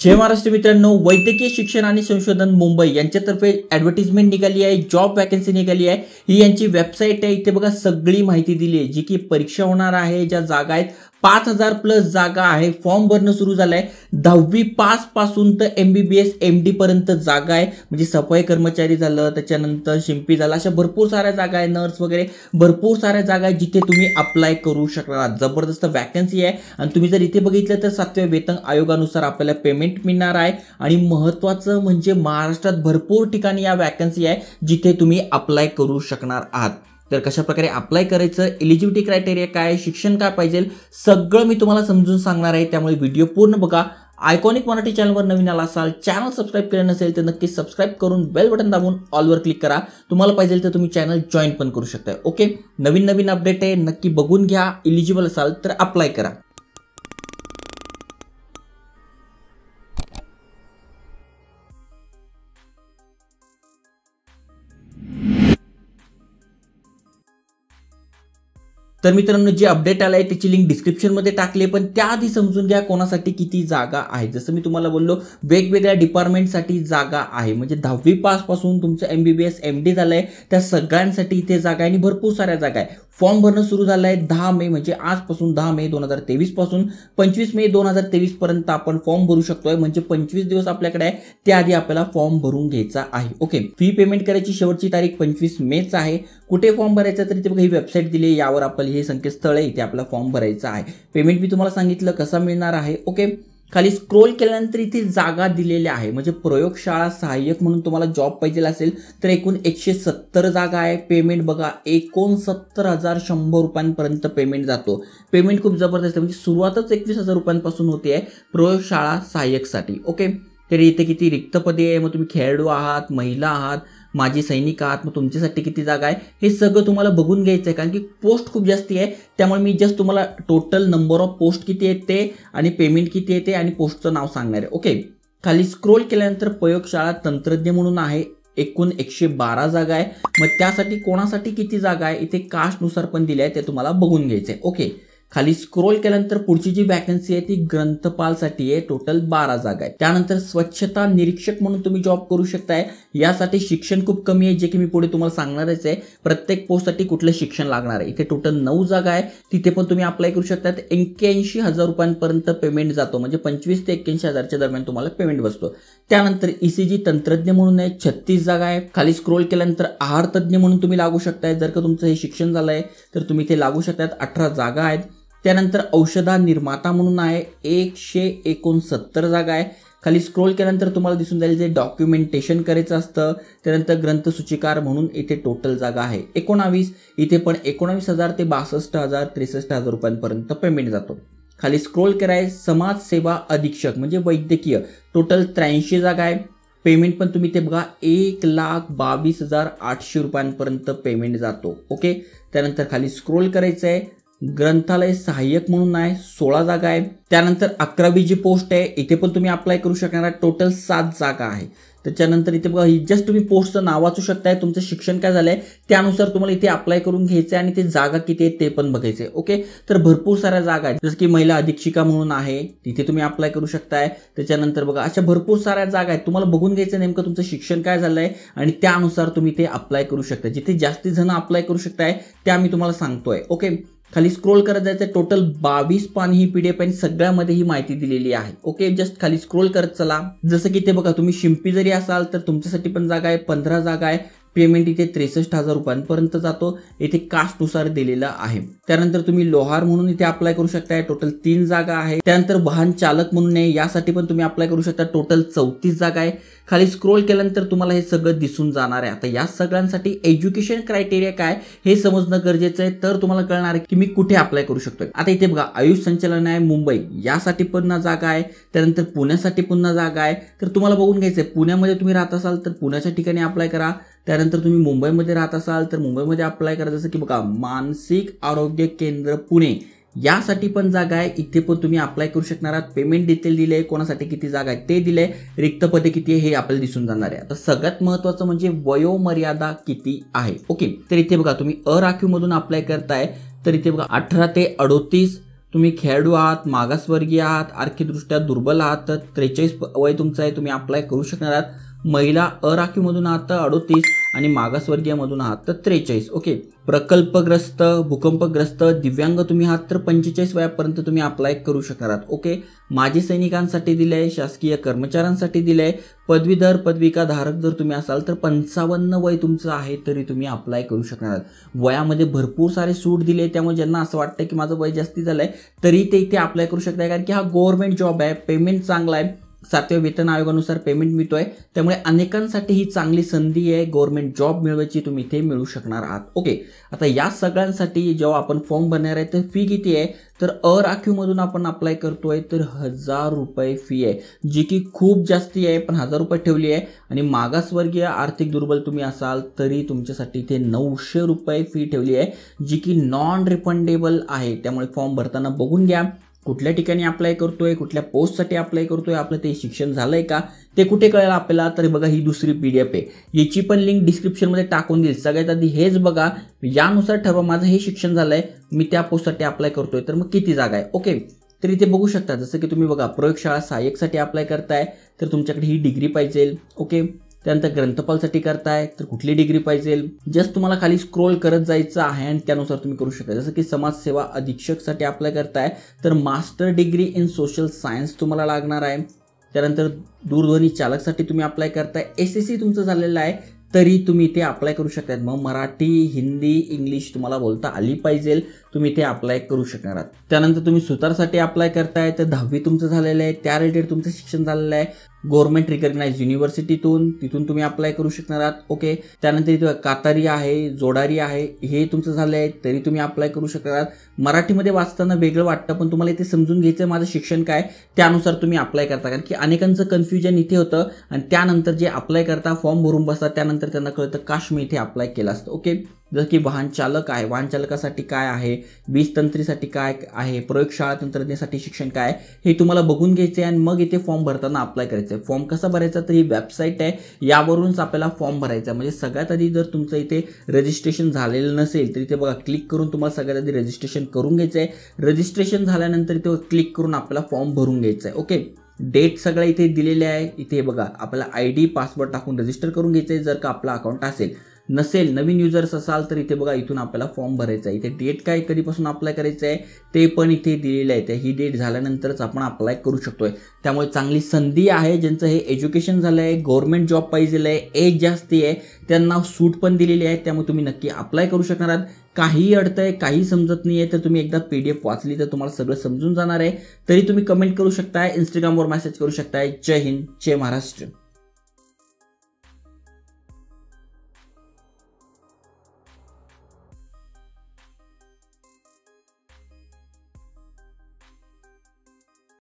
जय महाराष्ट्र मित्रांनो वैद्यकीय शिक्षण आणि संशोधन मुंबई यांच्यातर्फे ॲडव्हर्टिजमेंट निघाली आहे जॉब वॅकन्सी निघाली आहे ही यांची वेबसाईट आहे इथे बघा सगळी माहिती दिली आहे जी की परीक्षा होणार आहे ज्या जागा आहेत पाच हजार प्लस जागा आहे फॉर्म भरणं सुरू झालं आहे दहावी पास पासून तर M B B S M डीपर्यंत जागा आहे म्हणजे सफाई कर्मचारी झालं त्याच्यानंतर शिंपी झालं अशा भरपूर साऱ्या जागा आहे नर्स वगैरे भरपूर साऱ्या जागा आहे जिथे तुम्ही अप्लाय करू शकणार जबरदस्त वॅकन्सी आहे आणि तुम्ही जर इथे बघितलं तर सातव्या वेतन आयोगानुसार आपल्याला पेमेंट मिळणार आहे आणि महत्त्वाचं म्हणजे महाराष्ट्रात भरपूर ठिकाणी या वॅकन्सी आहे जिथे तुम्ही अप्लाय करू शकणार आहात तर कशा प्रकारे अप्लाय करायचं एलिजिबिलिटी क्रायटेरिया काय शिक्षण काय पाहिजे सगळं मी तुम्हाला समजून सांगणार आहे त्यामुळे व्हिडिओ पूर्ण बघा आयकॉनिक मराठी चॅनलवर नवीन आला असाल चॅनल सबस्क्राईब केलं नसेल तर नक्की सबस्क्राईब करून बेल बटन दाबून ऑलवर क्लिक करा तुम्हाला पाहिजे तर तुम्ही चॅनल जॉईन पण करू शकता ओके नवीन नवीन अपडेट आहे नक्की बघून घ्या इलिजिबल असाल तर अप्लाय करा तर मित्रांनो जे अपडेट आलं आहे त्याची लिंक डिस्क्रिप्शनमध्ये टाकले पण त्याआधी समजून घ्या कोणासाठी किती जागा आहे जसं मी तुम्हाला बोललो वेगवेगळ्या डिपार्टमेंटसाठी जागा आहे म्हणजे दहावी पासपासून तुमचं M B B S M D झालं आहे त्या सगळ्यांसाठी इथे जागा आहे आणि भरपूर साऱ्या जागा आहे फॉर्म भरणं सुरू झालं आहे दहा मे म्हणजे आजपासून दहा मे दोन हजार तेवीसपासून पंचवीस मे दोन हजार तेवीसपर्यंत आपण फॉर्म भरू शकतो आहे म्हणजे पंचवीस दिवस आपल्याकडे आहे त्याआधी आपल्याला फॉर्म भरून घ्यायचा आहे ओके फी पेमेंट करायची शेवटची तारीख पंचवीस मेच आहे कुठे फॉर्म भरायचा तरी ते काही वेबसाईट दिली यावर आपलं हे संकेतस्थळ आहे इथे आपला फॉर्म भरायचा आहे पेमेंट मी तुम्हाला सांगितलं कसा मिळणार आहे ओके खाली स्क्रोल केल्यानंतर इथे जागा दिलेल्या आहे म्हणजे प्रयोगशाळा सहाय्यक म्हणून तुम्हाला जॉब पाहिजे असेल तर एकूण एकशे सत्तर जागा आहे पेमेंट बघा एकोणसत्तर हजार शंभर रुपयांपर्यंत पेमेंट जातो पेमेंट खूप जबरदस्त म्हणजे सुरुवातच एकवीस हजार रुपयांपासून होते आहे प्रयोगशाळा सहाय्यकसाठी ओके तरी इथे किती रिक्त पदे आहे मग तुम्ही खेळाडू आहात महिला आहात माजी सैनिक आहात मग तुमच्यासाठी किती जागा आहे हे सगळं तुम्हाला बघून घ्यायचं आहे कारण की पोस्ट खूप जास्ती आहे त्यामुळे मी जस्ट तुम्हाला टोटल नंबर ऑफ पोस्ट किती आहेत ते आणि पेमेंट किती येते आणि पोस्टचं नाव सांगणार आहे ओके खाली स्क्रोल केल्यानंतर प्रयोगशाळा तंत्रज्ञ म्हणून आहे एकूण एकशे बारा जागा आहे मग त्यासाठी कोणासाठी किती जागा आहे इथे कास्टनुसार पण दिल्या आहे ते तुम्हाला बघून घ्यायचं आहे ओके खाली स्क्रोल केल्यानंतर पुढची जी वॅकन्सी आहे ती ग्रंथपालसाठी आहे टोटल बारा जागा आहे त्यानंतर स्वच्छता निरीक्षक म्हणून तुम्ही जॉब करू शकताय यासाठी शिक्षण खूप कमी आहे जे की मी पुढे तुम्हाला सांगणारच आहे प्रत्येक पोस्टसाठी कुठलं शिक्षण लागणार आहे इथे टोटल नऊ जागा आहे तिथे पण तुम्ही अप्लाय करू शकता एक्क्याऐंशी हजार रुपयांपर्यंत पेमेंट जातो म्हणजे पंचवीस ते एक्क्याऐंशी हजारच्या दरम्यान तुम्हाला पेमेंट बसतो त्यानंतर ईसीजी e तंत्रज्ञ म्हणून आहे छत्तीस जागा आहे खाली स्क्रोल केल्यानंतर आहार तज्ज्ञ म्हणून तुम्ही लागू शकताय जर का तुमचं हे शिक्षण झालं आहे तर तुम्ही ते लागू शकतात अठरा जागा आहेत त्यानंतर औषधा निर्माता म्हणून आहे एकशे एकोणसत्तर जागा आहे खाली स्क्रोल केल्यानंतर तुम्हाला दिसून जाईल जे डॉक्युमेंटेशन करायचं असतं त्यानंतर ग्रंथसूचिकार म्हणून इथे टोटल जागा आहे एकोणावीस इथे पण एकोणावीस हजार ते बासष्ट हजार त्रेसष्ट हजार रुपयांपर्यंत पेमेंट जातो खाली स्क्रोल कराय समाजसेवा अधीक्षक म्हणजे वैद्यकीय टोटल त्र्याऐंशी जागा आहे पेमेंट पण तुम्ही ते बघा एक लाख बावीस हजार आठशे रुपयांपर्यंत पेमेंट जातो ओके त्यानंतर खाली स्क्रोल करायचं आहे ग्रंथालय सहाय्यक म्हणून आहे सोळा जागा आहे त्यानंतर अकरावी जी पोस्ट आहे इथे पण तुम्ही अप्लाय करू शकणार टोटल सात जागा आहे त्याच्यानंतर इथे बघा जस्ट तुम्ही पोस्टचं नाव वाचू शकताय तुमचं शिक्षण काय झालंय त्यानुसार तुम्हाला इथे अप्लाय करून घ्यायचं आहे आणि ते जागा किती आहेत ते पण बघायचं आहे ओके तर भरपूर साऱ्या जागा आहेत जसं की महिला अधीक्षिका म्हणून आहे तिथे तुम्ही अप्लाय करू शकताय त्याच्यानंतर बघा अशा भरपूर साऱ्या जागा आहेत तुम्हाला बघून घ्यायचं नेमकं तुमचं शिक्षण काय झालंय आहे आणि त्यानुसार तुम्ही ते अप्लाय करू शकता जिथे जास्ती जण अप्लाय करू शकताय त्या मी तुम्हाला सांगतोय ओके खाली स्क्रोल करत जायचं टोटल बावीस पान ही पीडीएफ आणि सगळ्यामध्ये ही माहिती दिलेली आहे ओके जस्ट खाली स्क्रोल करत चला जसं की ते बघा तुम्ही शिंपी जरी असाल तर तुमच्यासाठी पण जागा आहे पंधरा जागा आहे पेमेंट इथे त्रेसष्ट हजार रुपयांपर्यंत जातो इथे कास्टनुसार दिलेला आहे त्यानंतर तुम्ही लोहार म्हणून इथे अप्लाय करू शकताय टोटल तीन जागा आहे त्यानंतर वाहन चालक म्हणून आहे यासाठी पण तुम्ही अप्लाय करू शकता टोटल चौतीस जागा आहे खाली स्क्रोल केल्यानंतर तुम्हाला हे सगळं दिसून जाणार आहे आता या सगळ्यांसाठी एज्युकेशन क्रायटेरिया काय हे समजणं गरजेचं आहे तर तुम्हाला कळणार आहे की मी कुठे अप्लाय करू शकतो आता इथे बघा आयुष संचालन आहे मुंबई यासाठी पुन्हा जागा आहे त्यानंतर पुण्यासाठी पुन्हा जागा आहे तर तुम्हाला बघून घ्यायचं आहे पुण्यामध्ये तुम्ही राहत असाल तर पुण्याच्या ठिकाणी अप्लाय करा त्यानंतर तुम्ही मुंबईमध्ये राहत असाल तर मुंबईमध्ये अप्लाय करायचं जसं की बघा मानसिक आरोग्य केंद्र पुणे यासाठी पण जागा आहे इथे पण तुम्ही अप्लाय करू शकणार आहात पेमेंट डिटेल दिले आहे कोणासाठी किती जागा आहे ते दिले आहे रिक्त पदे किती आहे हे आपल्याला दिसून जाणार आहे आता सगळ्यात महत्त्वाचं म्हणजे वयोमर्यादा किती आहे ओके तर इथे बघा तुम्ही अराखीवमधून अप्लाय करताय तर इथे बघा अठरा ते अडोतीस तुम्ही खेळाडू आहात मागासवर्गीय आहात आर्थिकदृष्ट्या दुर्बल आहात तर त्रेचाळीस वय तुमचं आहे तुम्ही अप्लाय करू शकणार आहात महिला अराखीवमधून आहात तर अडोतीस आणि मागासवर्गीयमधून आहात तर त्रेचाळीस ओके प्रकल्पग्रस्त भूकंपग्रस्त दिव्यांग तुम्ही आहात तर पंचेचाळीस वयापर्यंत तुम्ही अप्लाय करू शकणार ओके माजी सैनिकांसाठी दिलं आहे शासकीय कर्मचाऱ्यांसाठी दिले आहे पदवीधर पदविका धारक जर तुम्ही असाल तर पंचावन्न वय तुमचं आहे तरी तुम्ही अप्लाय करू शकणार वयामध्ये भरपूर सारे सूट दिले त्यामुळे ज्यांना असं वाटतं की माझं वय जास्ती झालं आहे तरी ते इथे अप्लाय करू शकताय कारण की हा गव्हर्मेंट जॉब आहे पेमेंट चांगला आहे सातव्या वेतन आयोगानुसार पेमेंट मिळतो आहे त्यामुळे अनेकांसाठी ही चांगली संधी आहे गव्हर्मेंट जॉब मिळवायची तुम्ही इथे मिळू शकणार आहात ओके आता या सगळ्यांसाठी जेव्हा आपण फॉर्म भरणार आहे तर फी किती आहे तर अ राखीवमधून आपण अप्लाय करतो आहे तर हजार रुपये फी आहे जी की खूप जास्ती आहे पण हजार रुपये ठेवली आहे आणि मागासवर्गीय आर्थिक दुर्बल तुम्ही असाल तरी तुमच्यासाठी इथे नऊशे रुपये फी ठेवली आहे जी की नॉन रिफंडेबल आहे त्यामुळे फॉर्म भरताना बघून घ्या कुठल्या ठिकाणी अप्लाय करतोय कुठल्या पोस्टसाठी अप्लाय करतोय आपलं ते शिक्षण झालं आहे का ते कुठे कळेल आपल्याला तर बघा ही दुसरी पी डी एफ आहे याची पण लिंक डिस्क्रिप्शनमध्ये टाकून देईल सगळ्यात आधी हेच बघा यानुसार ठरवा माझं हे शिक्षण झालं आहे मी त्या पोस्टसाठी अप्लाय करतोय तर मग किती जागा आहे ओके तर इथे बघू शकता जसं की तुम्ही बघा प्रयोगशाळा सहाय्यकसाठी अप्लाय करताय तर तुमच्याकडे ही डिग्री पाहिजे ओके त्यानंतर ग्रंथपालसाठी करताय तर कुठली डिग्री पाहिजे जस्ट तुम्हाला खाली स्क्रोल करत जायचं आहे आणि त्यानुसार तुम्ही करू शकता जसं की समाजसेवा अधीक्षकसाठी अप्लाय करताय तर master degree in social science तुम्हाला लागणार आहे त्यानंतर दूरध्वनी चालकसाठी तुम्ही अप्लाय करताय एस एस सी तुमचं झालेलं आहे तरी तुम्ही ते अप्लाय करू शकतात मग मराठी हिंदी इंग्लिश तुम्हाला बोलता आली पाहिजे तुम्ही ते अप्लाय करू शकणार आहात त्यानंतर तुम्ही सुतारसाठी अप्लाय करताय तर दहावी तुमचं झालेलं आहे त्या रिलेटेड तुमचं शिक्षण झालेलं आहे गव्हर्मेंट रिकग्नाइज युनिव्हर्सिटीतून तिथून तुम्ही अप्लाय करू शकणार आहात ओके त्यानंतर इथं कातारी आहे जोडारी आहे हे तुमचं झालं आहे तरी तुम्ही अप्लाय करू शकणार आहात मराठीमध्ये वाचताना वेगळं वाटतं पण तुम्हाला इथे समजून घ्यायचं माझं शिक्षण काय त्यानुसार तुम्ही अप्लाय करता कारण की अनेकांचं कन्फ्युजन इथे होतं आणि त्यानंतर जे अप्लाय करता फॉर्म भरून बसतात त्यानंतर त्यांना कळतं काश मी इथे अप्लाय केलं असतं ओके जसं की वाहन चालक आहे वाहन चालकासाठी काय आहे वीज तंत्रीसाठी काय आहे प्रयोगशाळा तंत्रज्ञासाठी शिक्षण काय हे तुम्हाला बघून घ्यायचं आहे आणि मग इथे फॉर्म भरताना अप्लाय करायचं आहे फॉर्म कसा भरायचा तर ही वेबसाईट आहे यावरूनच आपल्याला फॉर्म भरायचा आहे म्हणजे सगळ्यात आधी जर तुमचं इथे रजिस्ट्रेशन झालेलं नसेल तर इथे बघा क्लिक करून तुम्हाला सगळ्यात आधी रजिस्ट्रेशन करून घ्यायचं आहे रजिस्ट्रेशन झाल्यानंतर इथे क्लिक करून आपल्याला फॉर्म भरून घ्यायचा आहे ओके डेट सगळ्या इथे दिलेले आहे इथे बघा आपला आय डी पासवर्ड टाकून रजिस्टर करून घ्यायचं आहे जर का आपला अकाउंट असेल नसेल नवीन युजर्स असाल तर इथे बघा इथून आपल्याला फॉर्म भरायचा आहे इथे डेट काय कधीपासून अप्लाय करायचं आहे ते पण इथे दिलेलं आहे त्या ही डेट झाल्यानंतरच आपण अप्लाय करू शकतोय त्यामुळे चांगली संधी आहे ज्यांचं हे एज्युकेशन झालं आहे गव्हर्नमेंट जॉब पाहिजे आहे एज जास्ती आहे त्यांना सूट पण दिलेली आहे त्यामुळे तुम्ही नक्की अप्लाय करू शकणार काही अडतंय काही समजत नाही आहे तर तुम्ही एकदा पी डी एफ वाचली तर तुम्हाला सगळं समजून जाणार आहे तरी तुम्ही कमेंट करू शकताय इंस्टाग्रामवर मेसेज करू शकताय जय हिंद जय महाराष्ट्र